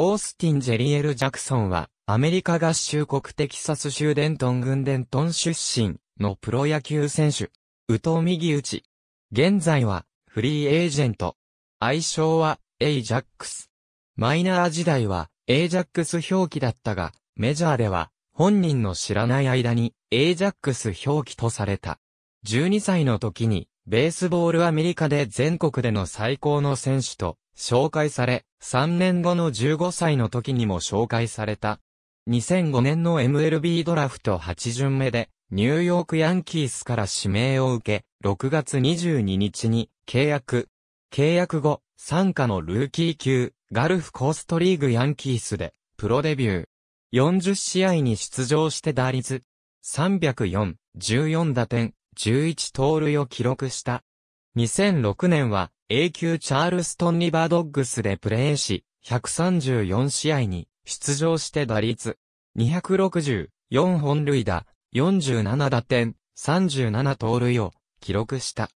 オースティン・ジェリエル・ジャクソンは、アメリカ合衆国テキサス州デントン郡デントン出身のプロ野球選手。宇藤右打ち。現在は、フリーエージェント。愛称は、エイ・ジャックス。マイナー時代は、エイ・ジャックス表記だったが、メジャーでは、本人の知らない間に、エイ・ジャックス表記とされた。12歳の時に、ベースボールアメリカで全国での最高の選手と紹介され、3年後の15歳の時にも紹介された。2005年の MLB ドラフト8巡目で、ニューヨークヤンキースから指名を受け、6月22日に契約。契約後、参加のルーキー級、ガルフコーストリーグヤンキースで、プロデビュー。40試合に出場して打率、304、14打点、11盗塁を記録した。2006年は、A 級チャールストンリバードッグスでプレーし、134試合に出場して打率、2 6 4本塁打、47打点、37盗塁を記録した。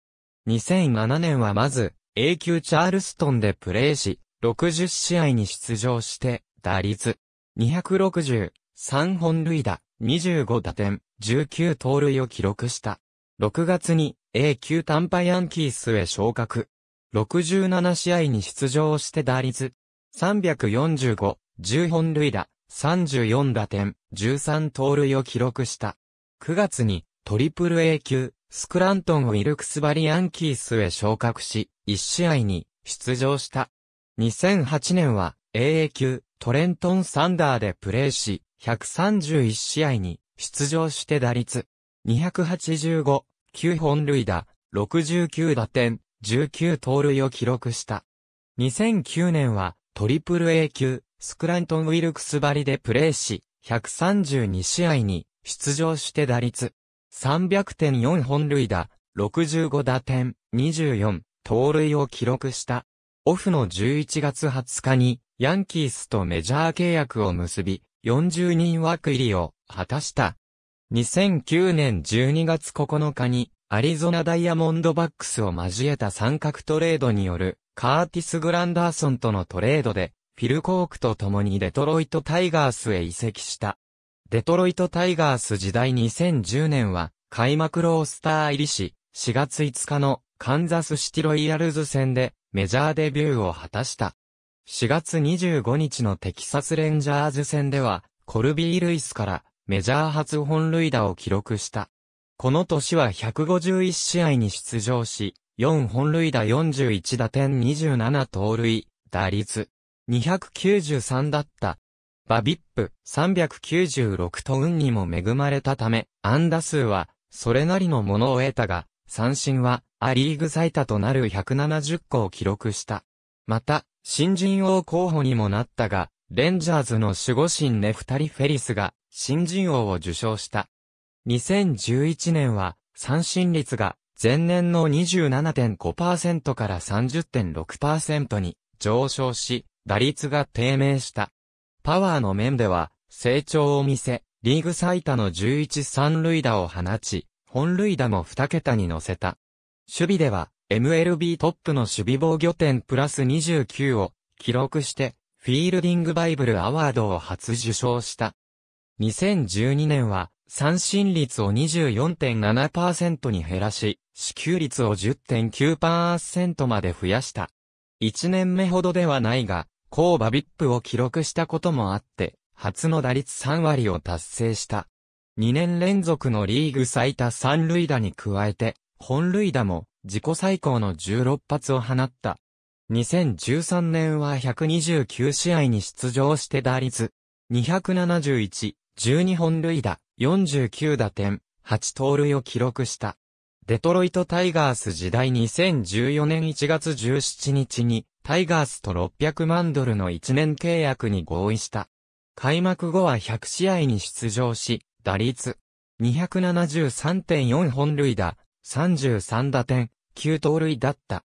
2007年はまず、A 級チャールストンでプレーし、60試合に出場して、打率、2 6 3本塁打、25打点、19盗塁を記録した。6月に A 級短波ヤンキースへ昇格。67試合に出場して打率345、10本塁打、34打点、13盗塁を記録した。9月にトリプル A 級、スクラントンウィルクスバリアンキースへ昇格し、1試合に出場した。2008年は AA 級トレントンサンダーでプレーし、131試合に出場して打率285、9本塁打、69打点、19盗塁を記録した。2009年は、トリプル A 級、スクラントン・ウィルクスバリでプレーし、132試合に出場して打率、300.4本塁打、65打点、24、盗塁を記録した。オフの11月20日に、ヤンキースとメジャー契約を結び、40人枠入りを果たした。2009年12月9日に、アリゾナダイヤモンドバックスを交えた三角トレードによる、カーティス・グランダーソンとのトレードで、フィル・コークと共にデトロイト・タイガースへ移籍した。デトロイト・タイガース時代2010年は、開幕ロースター入りし、4月5日のカンザスシティロイヤルズ戦でメジャーデビューを果たした。4月25日のテキサスレンジャーズ戦では、コルビー・ルイスからメジャー初本塁打を記録した。この年は151試合に出場し、4本塁打41打点27盗塁、打率293だった。バビップ396と運にも恵まれたため、安打数はそれなりのものを得たが、三振はアリーグ最多となる170個を記録した。また、新人王候補にもなったが、レンジャーズの守護神ネフタリ・フェリスが新人王を受賞した。2011年は三振率が前年の27.5%から30.6%に上昇し、打率が低迷した。パワーの面では成長を見せ、リーグ最多の11三塁打を放ち、本塁打も2桁に乗せた。守備では MLB トップの守備防御点プラス29を記録して、フィールディングバイブルアワードを初受賞した。2012年は三振率を24.7%に減らし、支給率を10.9%まで増やした。1年目ほどではないが、高馬ビップを記録したこともあって、初の打率3割を達成した。2年連続のリーグ最多三塁打に加えて、本塁打も自己最高の16発を放った。2013年は129試合に出場して打率271、12本塁打、49打点、8盗塁を記録した。デトロイトタイガース時代2014年1月17日にタイガースと600万ドルの1年契約に合意した。開幕後は100試合に出場し、打率273.4本塁打、33打点、9盗塁だった。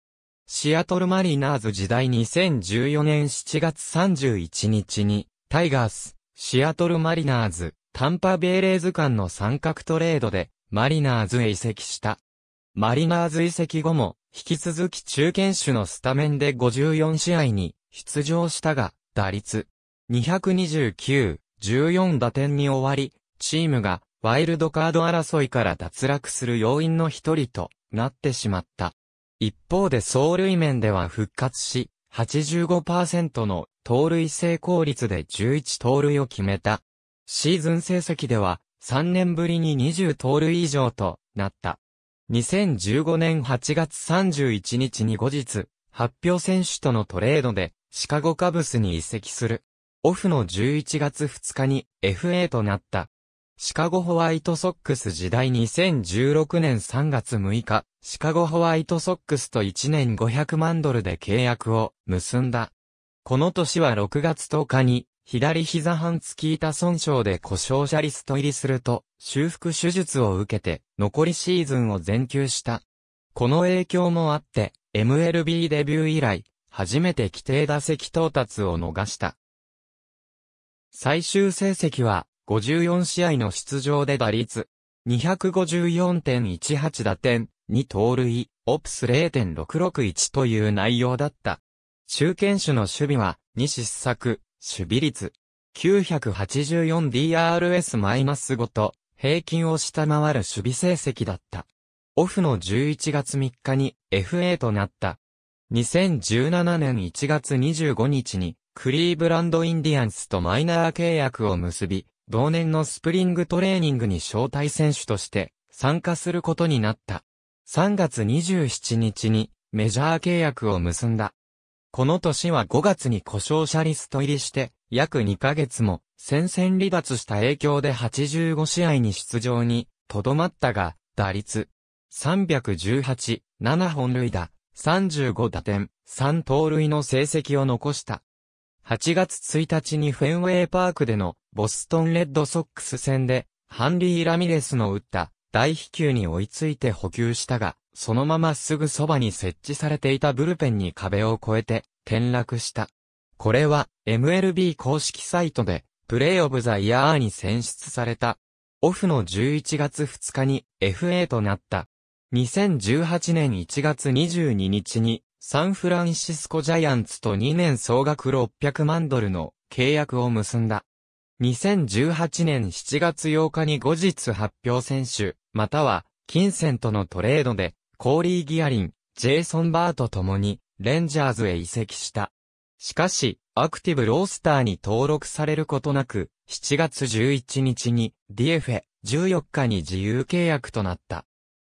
シアトルマリナーズ時代2014年7月31日にタイガース、シアトルマリナーズ、タンパベイレーズ間の三角トレードで、マリナーズへ移籍した。マリナーズ移籍後も、引き続き中堅手のスタメンで54試合に出場したが、打率229、14打点に終わり、チームがワイルドカード争いから脱落する要因の一人となってしまった。一方で走塁面では復活し、85%の盗塁成功率で11盗塁を決めた。シーズン成績では3年ぶりに20盗塁以上となった。2015年8月31日に後日、発表選手とのトレードでシカゴカブスに移籍する。オフの11月2日に FA となった。シカゴホワイトソックス時代2016年3月6日、シカゴホワイトソックスと1年500万ドルで契約を結んだ。この年は6月10日に左膝半月板損傷で故障者リスト入りすると、修復手術を受けて、残りシーズンを全休した。この影響もあって、MLB デビュー以来、初めて規定打席到達を逃した。最終成績は、54試合の出場で打率、254.18打点、2盗塁、オプス0.661という内容だった。中堅手の守備は、2失策、守備率 984DRS-5 と平均を下回る守備成績だった。オフの11月3日に FA となった。2017年1月25日にクリーブランドインディアンスとマイナー契約を結び、同年のスプリングトレーニングに招待選手として参加することになった。3月27日にメジャー契約を結んだ。この年は5月に故障者リスト入りして、約2ヶ月も戦線離脱した影響で85試合に出場に、とどまったが、打率318、7本塁打、35打点、3盗塁の成績を残した。8月1日にフェンウェイパークでのボストンレッドソックス戦でハンリー・ラミレスの打った大飛球に追いついて補給したが、そのまますぐそばに設置されていたブルペンに壁を越えて転落した。これは MLB 公式サイトでプレイオブザイヤーに選出された。オフの11月2日に FA となった。2018年1月22日にサンフランシスコジャイアンツと2年総額600万ドルの契約を結んだ。2018年7月8日に後日発表選手、または金銭とのトレードでコーリー・ギアリン、ジェイソン・バーと共に、レンジャーズへ移籍した。しかし、アクティブロースターに登録されることなく、7月11日に、ディエフェ、14日に自由契約となった。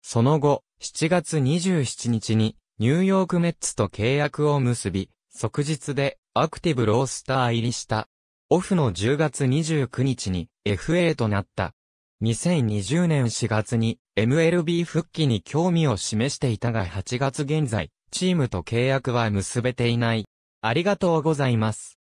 その後、7月27日に、ニューヨークメッツと契約を結び、即日で、アクティブロースター入りした。オフの10月29日に、FA となった。2020年4月に、MLB 復帰に興味を示していたが8月現在、チームと契約は結べていない。ありがとうございます。